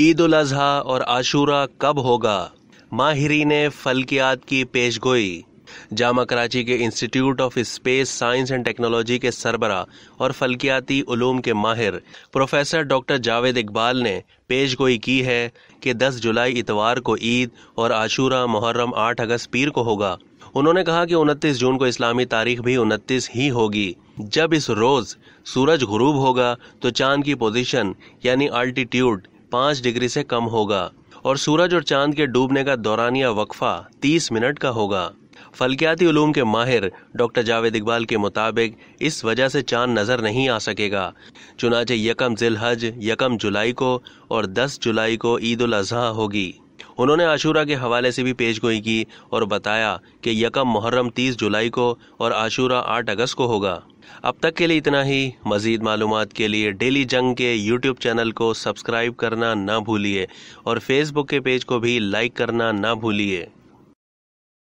ईद उल अजहा और आशूरा कब होगा माहरीन फलकियात की पेश गोई जामा कराची के institute of space science and technology के सरबरा और फलकियाती ूम के माहिर प्रोफेसर डॉक्टर जावेद इकबाल ने पेश गोई की है कि 10 जुलाई इतवार को ईद और आशूरा मुहर्रम 8 अगस्त पीर को होगा उन्होंने कहा कि 29 जून को इस्लामी तारीख भी 29 ही होगी जब इस रोज़ सूरज गुरूब होगा तो चांद की पोजिशन यानी आल्टीट्यूड पाँच डिग्री से कम होगा और सूरज और चांद के डूबने का दौरानिया वक्फा तीस मिनट का होगा फलकियाती उलूम के माहिर डॉक्टर जावेद इकबाल के मुताबिक इस वजह से चांद नज़र नहीं आ सकेगा चुनाचे यकम जिलहज यकम जुलाई को और 10 जुलाई को ईद उल अजहा होगी उन्होंने आशूरा के हवाले से भी पेश गोई की और बताया कि यकम मुहर्रम तीस जुलाई को और आशूरा आठ अगस्त को होगा अब तक के लिए इतना ही मज़ीद मालूम के लिए डेली जंग के यूट्यूब चैनल को सब्सक्राइब करना ना भूलिए और फेसबुक के पेज को भी लाइक करना ना भूलिए